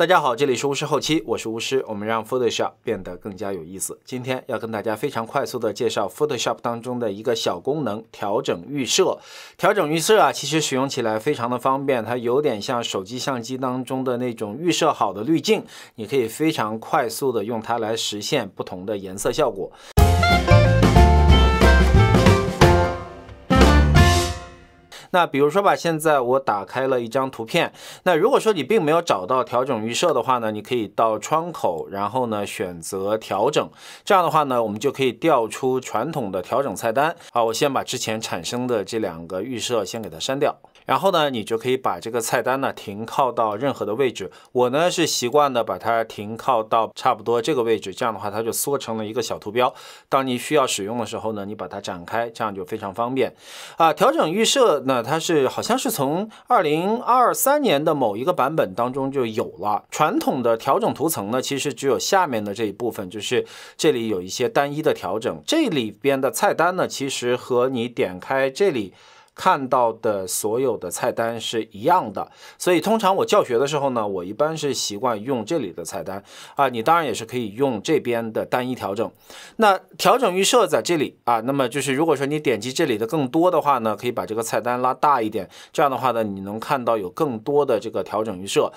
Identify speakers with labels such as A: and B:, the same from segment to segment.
A: 大家好，这里是巫师后期，我是巫师，我们让 Photoshop 变得更加有意思。今天要跟大家非常快速的介绍 Photoshop 当中的一个小功能——调整预设。调整预设啊，其实使用起来非常的方便，它有点像手机相机当中的那种预设好的滤镜，你可以非常快速的用它来实现不同的颜色效果。那比如说吧，现在我打开了一张图片。那如果说你并没有找到调整预设的话呢，你可以到窗口，然后呢选择调整。这样的话呢，我们就可以调出传统的调整菜单。好，我先把之前产生的这两个预设先给它删掉。然后呢，你就可以把这个菜单呢停靠到任何的位置。我呢是习惯的把它停靠到差不多这个位置，这样的话它就缩成了一个小图标。当你需要使用的时候呢，你把它展开，这样就非常方便。啊，调整预设呢，它是好像是从二零二三年的某一个版本当中就有了。传统的调整图层呢，其实只有下面的这一部分，就是这里有一些单一的调整。这里边的菜单呢，其实和你点开这里。看到的所有的菜单是一样的，所以通常我教学的时候呢，我一般是习惯用这里的菜单啊。你当然也是可以用这边的单一调整，那调整预设在这里啊。那么就是如果说你点击这里的更多的话呢，可以把这个菜单拉大一点，这样的话呢，你能看到有更多的这个调整预设。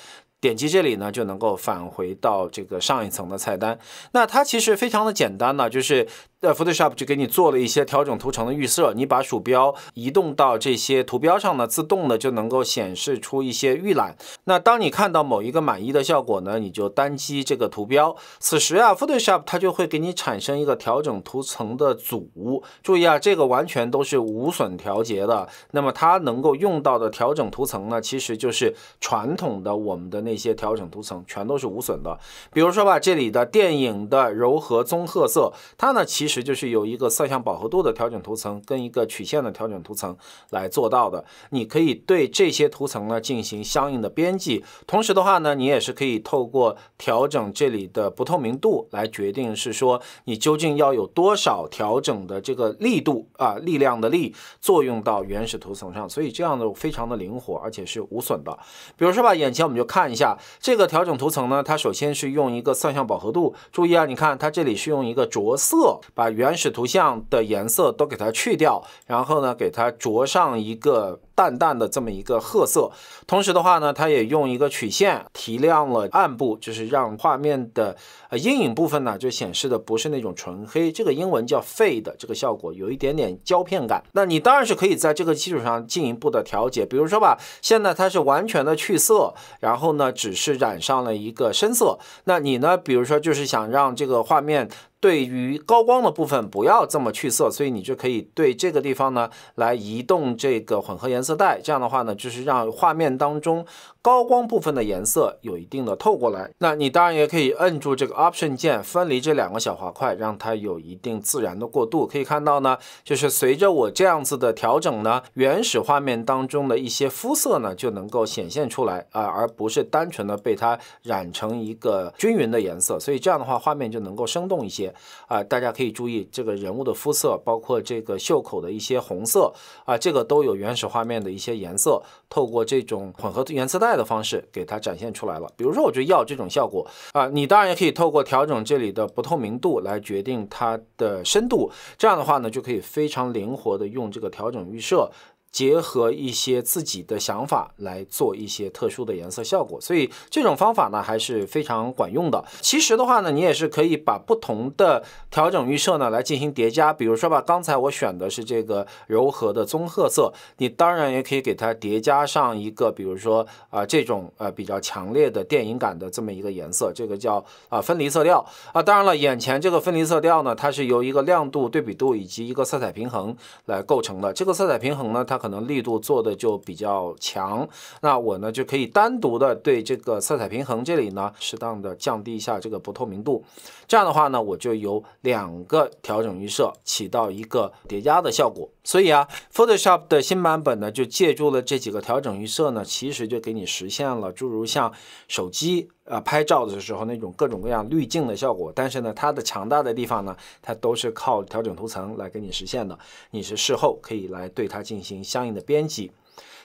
A: 点击这里呢，就能够返回到这个上一层的菜单。那它其实非常的简单呢，就是在 Photoshop 就给你做了一些调整图层的预设。你把鼠标移动到这些图标上呢，自动的就能够显示出一些预览。那当你看到某一个满意的效果呢，你就单击这个图标。此时啊，Photoshop 它就会给你产生一个调整图层的组。注意啊，这个完全都是无损调节的。那么它能够用到的调整图层呢，其实就是传统的我们的那。一些调整图层全都是无损的，比如说吧，这里的电影的柔和棕褐色，它呢其实就是有一个色相饱和度的调整图层跟一个曲线的调整图层来做到的。你可以对这些图层呢进行相应的编辑，同时的话呢，你也是可以透过调整这里的不透明度来决定是说你究竟要有多少调整的这个力度啊力量的力作用到原始图层上，所以这样的非常的灵活而且是无损的。比如说吧，眼前我们就看一下。这个调整图层呢，它首先是用一个色相饱和度。注意啊，你看它这里是用一个着色，把原始图像的颜色都给它去掉，然后呢，给它着上一个。淡淡的这么一个褐色，同时的话呢，它也用一个曲线提亮了暗部，就是让画面的呃阴影部分呢，就显示的不是那种纯黑，这个英文叫 fade，这个效果有一点点胶片感。那你当然是可以在这个基础上进一步的调节，比如说吧，现在它是完全的去色，然后呢，只是染上了一个深色，那你呢，比如说就是想让这个画面。对于高光的部分不要这么去色，所以你就可以对这个地方呢来移动这个混合颜色带，这样的话呢就是让画面当中高光部分的颜色有一定的透过来。那你当然也可以摁住这个 Option 键分离这两个小滑块，让它有一定自然的过渡。可以看到呢，就是随着我这样子的调整呢，原始画面当中的一些肤色呢就能够显现出来啊，而不是单纯的被它染成一个均匀的颜色。所以这样的话画面就能够生动一些。啊，大家可以注意这个人物的肤色，包括这个袖口的一些红色啊，这个都有原始画面的一些颜色，透过这种混合原色带的方式给它展现出来了。比如说，我就要这种效果啊，你当然也可以透过调整这里的不透明度来决定它的深度，这样的话呢，就可以非常灵活的用这个调整预设。结合一些自己的想法来做一些特殊的颜色效果，所以这种方法呢还是非常管用的。其实的话呢，你也是可以把不同的调整预设呢来进行叠加。比如说吧，刚才我选的是这个柔和的棕褐色，你当然也可以给它叠加上一个，比如说啊这种呃比较强烈的电影感的这么一个颜色，这个叫啊分离色调啊。当然了，眼前这个分离色调呢，它是由一个亮度、对比度以及一个色彩平衡来构成的。这个色彩平衡呢，它可能力度做的就比较强，那我呢就可以单独的对这个色彩平衡这里呢，适当的降低一下这个不透明度，这样的话呢，我就有两个调整预设起到一个叠加的效果。所以啊，Photoshop 的新版本呢，就借助了这几个调整预设呢，其实就给你实现了诸如像手机呃拍照的时候那种各种各样滤镜的效果。但是呢，它的强大的地方呢，它都是靠调整图层来给你实现的，你是事后可以来对它进行相应的编辑。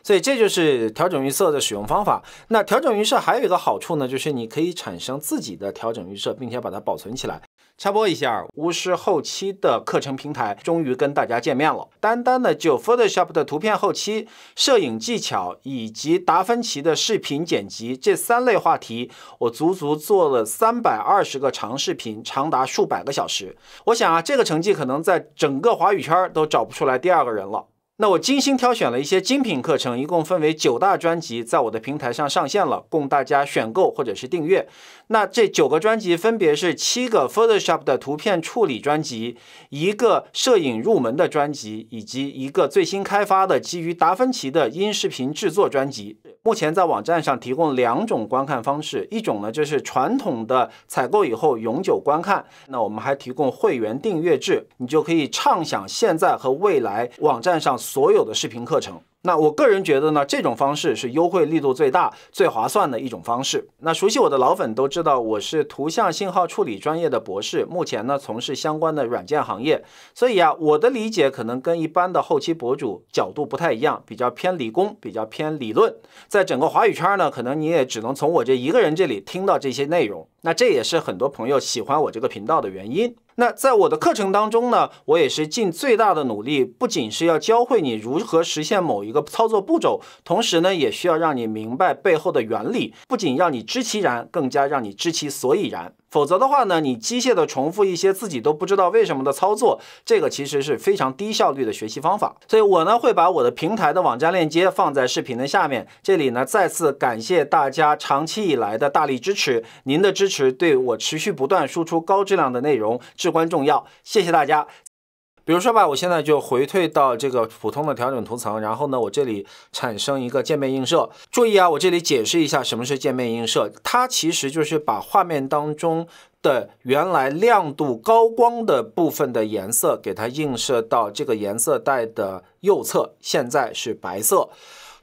A: 所以这就是调整预设的使用方法。那调整预设还有一个好处呢，就是你可以产生自己的调整预设，并且把它保存起来。插播一下，巫师后期的课程平台终于跟大家见面了。单单的就 Photoshop 的图片后期、摄影技巧，以及达芬奇的视频剪辑这三类话题，我足足做了三百二十个长视频，长达数百个小时。我想啊，这个成绩可能在整个华语圈儿都找不出来第二个人了。那我精心挑选了一些精品课程，一共分为九大专辑，在我的平台上上线了，供大家选购或者是订阅。那这九个专辑分别是七个 Photoshop 的图片处理专辑，一个摄影入门的专辑，以及一个最新开发的基于达芬奇的音视频制作专辑。目前在网站上提供两种观看方式，一种呢就是传统的采购以后永久观看。那我们还提供会员订阅制，你就可以畅享现在和未来网站上。所有的视频课程，那我个人觉得呢，这种方式是优惠力度最大、最划算的一种方式。那熟悉我的老粉都知道，我是图像信号处理专业的博士，目前呢从事相关的软件行业。所以啊，我的理解可能跟一般的后期博主角度不太一样，比较偏理工，比较偏理论。在整个华语圈呢，可能你也只能从我这一个人这里听到这些内容。那这也是很多朋友喜欢我这个频道的原因。那在我的课程当中呢，我也是尽最大的努力，不仅是要教会你如何实现某一个操作步骤，同时呢，也需要让你明白背后的原理，不仅让你知其然，更加让你知其所以然。否则的话呢，你机械的重复一些自己都不知道为什么的操作，这个其实是非常低效率的学习方法。所以，我呢会把我的平台的网站链接放在视频的下面。这里呢再次感谢大家长期以来的大力支持，您的支持对我持续不断输出高质量的内容至关重要。谢谢大家。比如说吧，我现在就回退到这个普通的调整图层，然后呢，我这里产生一个渐变映射。注意啊，我这里解释一下什么是渐变映射，它其实就是把画面当中的原来亮度高光的部分的颜色给它映射到这个颜色带的右侧，现在是白色。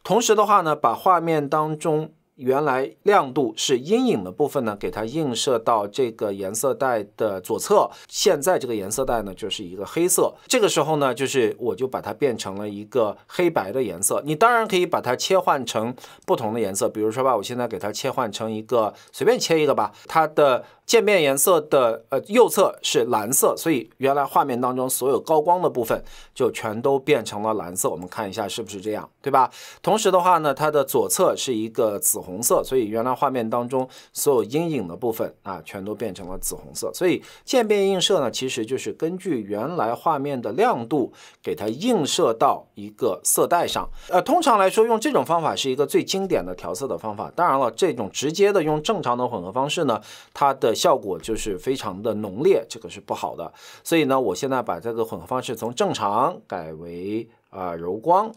A: 同时的话呢，把画面当中。原来亮度是阴影的部分呢，给它映射到这个颜色带的左侧。现在这个颜色带呢就是一个黑色。这个时候呢，就是我就把它变成了一个黑白的颜色。你当然可以把它切换成不同的颜色，比如说吧，我现在给它切换成一个随便切一个吧，它的。渐变颜色的呃右侧是蓝色，所以原来画面当中所有高光的部分就全都变成了蓝色。我们看一下是不是这样，对吧？同时的话呢，它的左侧是一个紫红色，所以原来画面当中所有阴影的部分啊全都变成了紫红色。所以渐变映射呢，其实就是根据原来画面的亮度给它映射到一个色带上。呃，通常来说用这种方法是一个最经典的调色的方法。当然了，这种直接的用正常的混合方式呢，它的效果就是非常的浓烈，这个是不好的。所以呢，我现在把这个混合方式从正常改为啊柔光。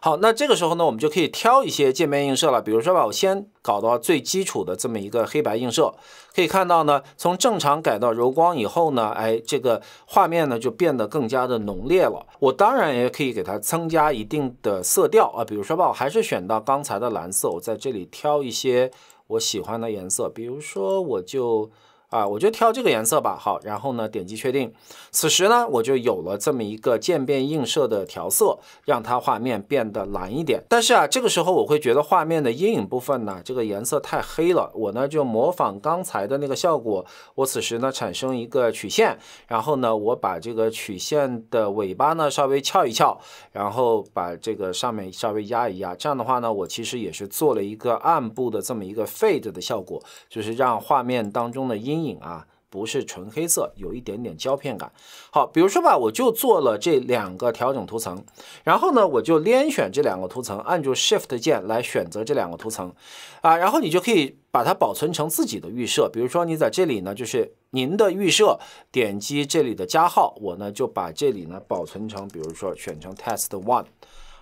A: 好，那这个时候呢，我们就可以挑一些渐变映射了。比如说吧，我先搞到最基础的这么一个黑白映射，可以看到呢，从正常改到柔光以后呢，哎，这个画面呢就变得更加的浓烈了。我当然也可以给它增加一定的色调啊，比如说吧，我还是选到刚才的蓝色，我在这里挑一些。我喜欢的颜色，比如说，我就。啊，我就挑这个颜色吧。好，然后呢，点击确定。此时呢，我就有了这么一个渐变映射的调色，让它画面变得蓝一点。但是啊，这个时候我会觉得画面的阴影部分呢，这个颜色太黑了。我呢，就模仿刚才的那个效果，我此时呢，产生一个曲线，然后呢，我把这个曲线的尾巴呢稍微翘一翘，然后把这个上面稍微压一压。这样的话呢，我其实也是做了一个暗部的这么一个 fade 的效果，就是让画面当中的阴。影啊，不是纯黑色，有一点点胶片感。好，比如说吧，我就做了这两个调整图层，然后呢，我就连选这两个图层，按住 Shift 键来选择这两个图层啊，然后你就可以把它保存成自己的预设。比如说你在这里呢，就是您的预设，点击这里的加号，我呢就把这里呢保存成，比如说选成 Test One，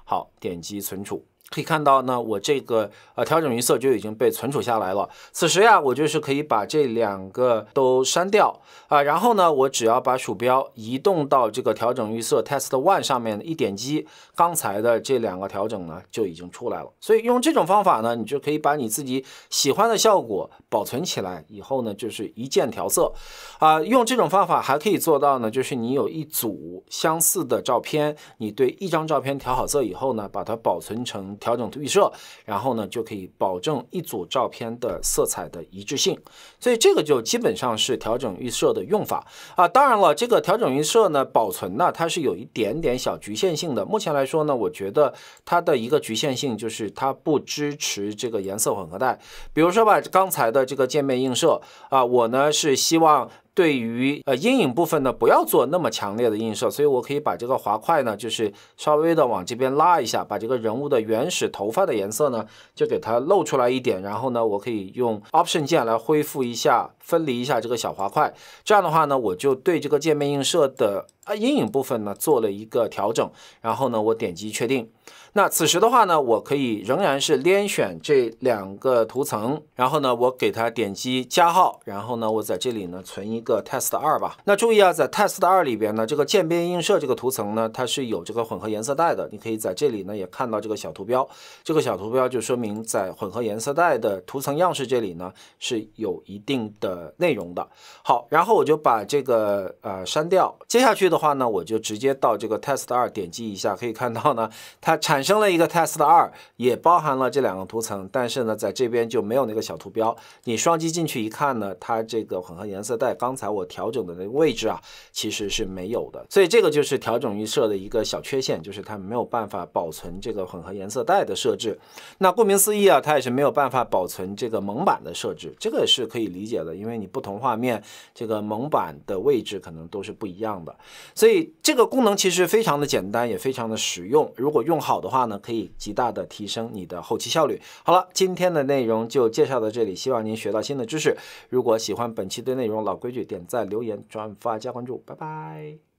A: 好，点击存储。可以看到呢，我这个呃调整预色就已经被存储下来了。此时呀，我就是可以把这两个都删掉啊，然后呢，我只要把鼠标移动到这个调整预设 test one 上面一点击，刚才的这两个调整呢就已经出来了。所以用这种方法呢，你就可以把你自己喜欢的效果保存起来，以后呢就是一键调色啊。用这种方法还可以做到呢，就是你有一组相似的照片，你对一张照片调好色以后呢，把它保存成。调整预设，然后呢就可以保证一组照片的色彩的一致性。所以这个就基本上是调整预设的用法啊。当然了，这个调整预设呢，保存呢它是有一点点小局限性的。目前来说呢，我觉得它的一个局限性就是它不支持这个颜色混合带。比如说吧，刚才的这个渐变映射啊，我呢是希望。对于呃阴影部分呢，不要做那么强烈的映射，所以我可以把这个滑块呢，就是稍微的往这边拉一下，把这个人物的原始头发的颜色呢，就给它露出来一点，然后呢，我可以用 Option 键来恢复一下，分离一下这个小滑块，这样的话呢，我就对这个界面映射的。阴影部分呢做了一个调整，然后呢我点击确定。那此时的话呢，我可以仍然是连选这两个图层，然后呢我给它点击加号，然后呢我在这里呢存一个 test 二吧。那注意啊，在 test 二里边呢，这个渐变映射这个图层呢，它是有这个混合颜色带的，你可以在这里呢也看到这个小图标，这个小图标就说明在混合颜色带的图层样式这里呢是有一定的内容的。好，然后我就把这个呃删掉，接下去的。话呢，我就直接到这个 Test 二点击一下，可以看到呢，它产生了一个 Test 二，也包含了这两个图层，但是呢，在这边就没有那个小图标。你双击进去一看呢，它这个混合颜色带刚才我调整的那个位置啊，其实是没有的。所以这个就是调整预设的一个小缺陷，就是它没有办法保存这个混合颜色带的设置。那顾名思义啊，它也是没有办法保存这个蒙版的设置，这个是可以理解的，因为你不同画面这个蒙版的位置可能都是不一样的。所以这个功能其实非常的简单，也非常的实用。如果用好的话呢，可以极大的提升你的后期效率。好了，今天的内容就介绍到这里，希望您学到新的知识。如果喜欢本期的内容，老规矩，点赞、留言、转发、加关注，拜拜。